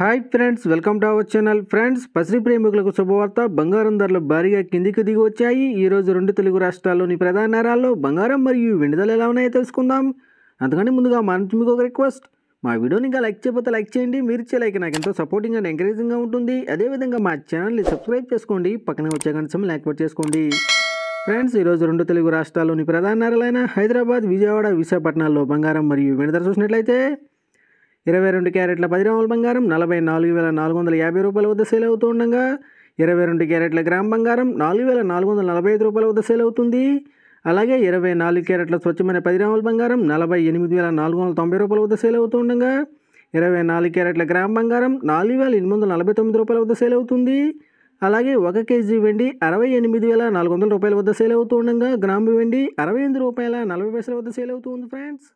hi friends welcome to our channel friends పసిరి ప్రేమికులకు శుభవార్త బంగారం ధరలు భారీగా కిందికి దిగి వచ్చాయి ఈరోజు రెండు తెలుగు రాష్ట్రాల్లోని ప్రధాన నగరాల్లో బంగారం మరియు విడుదల ఎలా ఉన్నాయో తెలుసుకుందాం అందుకని ముందుగా నుంచి మీకు ఒక రిక్వెస్ట్ మా వీడియోని ఇంకా లైక్ చేయకపోతే లైక్ చేయండి మీరు ఇచ్చే లైక్ నాకు ఎంతో సపోర్టింగ్ అండ్ ఎంకరేజింగ్గా ఉంటుంది అదేవిధంగా మా ఛానల్ని సబ్స్క్రైబ్ చేసుకోండి పక్కనే వచ్చే కనీసం యాక్టివేట్ చేసుకోండి ఫ్రెండ్స్ ఈరోజు రెండు తెలుగు రాష్ట్రాల్లోని ప్రధాన నగరాలైన హైదరాబాద్ విజయవాడ విశాఖపట్నాల్లో బంగారం మరియు విడుదల చూసినట్లయితే ఇరవై రెండు క్యారెట్ల పది గ్రాముల బంగారం నలభై నాలుగు వేల నాలుగు వందల యాభై రూపాయల వద్ద సేల్ అవుతుండగా ఉండగా ఇరవై రెండు క్యారెట్ల గ్రామ్ బంగారం నాలుగు వేల నాలుగు వందల నలభై ఐదు రూపాయల వద్ద సేల్ అవుతుంది అలాగే ఇరవై నాలుగు క్యారెట్ల స్వచ్ఛమైన పది గ్రాముల బంగారం నలభై ఎనిమిది వేల నాలుగు వందల తొంభై రూపాయల వద్ద సేల్ అవుతుండగా ఇరవై నాలుగు క్యారెట్ల గ్రామ్ బంగారం నాలుగు వేల ఎనిమిది వందల నలభై తొమ్మిది రూపాయల వద్ద సేల్ అవుతుంది అలాగే ఒక కేజీ వెండి అరవై ఎనిమిది వేల నాలుగు వందల రూపాయల వద్ద సేల్ అవుతుండగా ఉండగా గ్రాము వెండి అరవై ఎనిమిది రూపాయల నలభై పైసల వద్ద సేల్ అవుతుంది ఫ్రెండ్స్